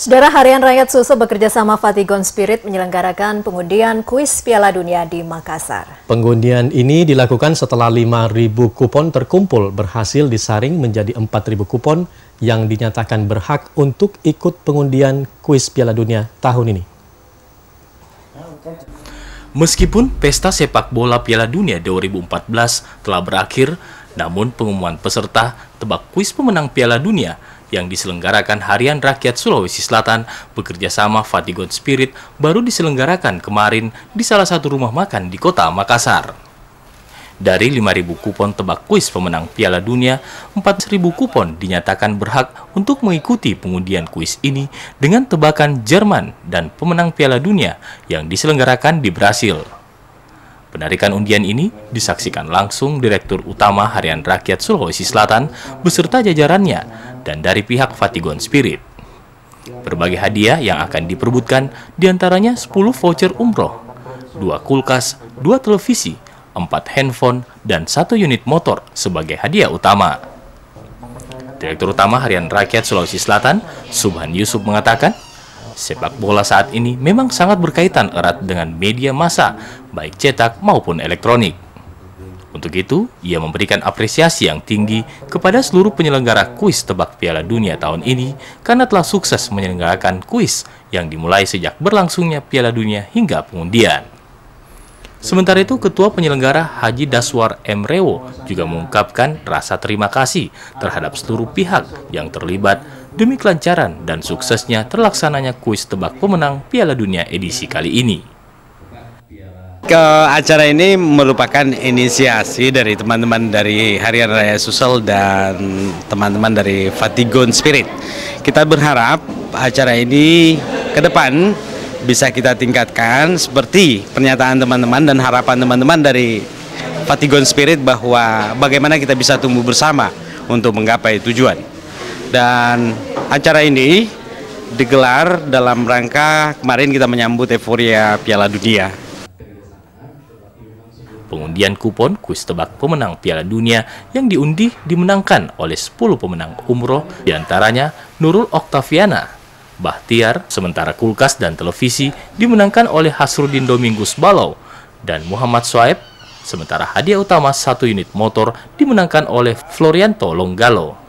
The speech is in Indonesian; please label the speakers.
Speaker 1: Saudara Harian Rakyat Susu bekerja sama Fatigon Spirit menyelenggarakan pengundian kuis Piala Dunia di Makassar. Pengundian ini dilakukan setelah 5.000 kupon terkumpul berhasil disaring menjadi 4.000 kupon yang dinyatakan berhak untuk ikut pengundian kuis Piala Dunia tahun ini. Meskipun
Speaker 2: pesta sepak bola Piala Dunia 2014 telah berakhir, namun pengumuman peserta tebak kuis pemenang Piala Dunia yang diselenggarakan Harian Rakyat Sulawesi Selatan bekerja sama Fatigon Spirit baru diselenggarakan kemarin di salah satu rumah makan di kota Makassar. Dari 5.000 kupon tebak kuis pemenang Piala Dunia, 4.000 kupon dinyatakan berhak untuk mengikuti pengundian kuis ini dengan tebakan Jerman dan pemenang Piala Dunia yang diselenggarakan di Brasil. Penarikan undian ini disaksikan langsung Direktur Utama Harian Rakyat Sulawesi Selatan beserta jajarannya dan dari pihak Fatigon Spirit. Berbagai hadiah yang akan diperbutkan diantaranya 10 voucher umroh, 2 kulkas, 2 televisi, 4 handphone, dan 1 unit motor sebagai hadiah utama. Direktur Utama Harian Rakyat Sulawesi Selatan, Subhan Yusuf mengatakan, sepak bola saat ini memang sangat berkaitan erat dengan media massa, baik cetak maupun elektronik. Untuk itu, ia memberikan apresiasi yang tinggi kepada seluruh penyelenggara kuis tebak Piala Dunia tahun ini karena telah sukses menyelenggarakan kuis yang dimulai sejak berlangsungnya Piala Dunia hingga pengundian. Sementara itu, Ketua Penyelenggara Haji Daswar M. Rewo juga mengungkapkan rasa terima kasih terhadap seluruh pihak yang terlibat demi kelancaran dan suksesnya terlaksananya kuis tebak pemenang Piala Dunia edisi kali ini.
Speaker 3: Ke acara ini merupakan inisiasi dari teman-teman dari Harian Raya Susel dan teman-teman dari Fatigon Spirit. Kita berharap acara ini ke depan bisa kita tingkatkan seperti pernyataan teman-teman dan harapan teman-teman dari Fatigon Spirit bahwa bagaimana kita bisa tumbuh bersama untuk menggapai tujuan. Dan acara ini digelar dalam rangka kemarin kita menyambut euforia Piala Dunia pengundian kupon kuis tebak pemenang Piala Dunia
Speaker 2: yang diundi dimenangkan oleh 10 pemenang umroh, diantaranya Nurul Oktaviana, Bahtiar, sementara kulkas dan televisi dimenangkan oleh Hasrudin Domingus Balau dan Muhammad Soeb, sementara hadiah utama satu unit motor dimenangkan oleh Florianto Longgalo.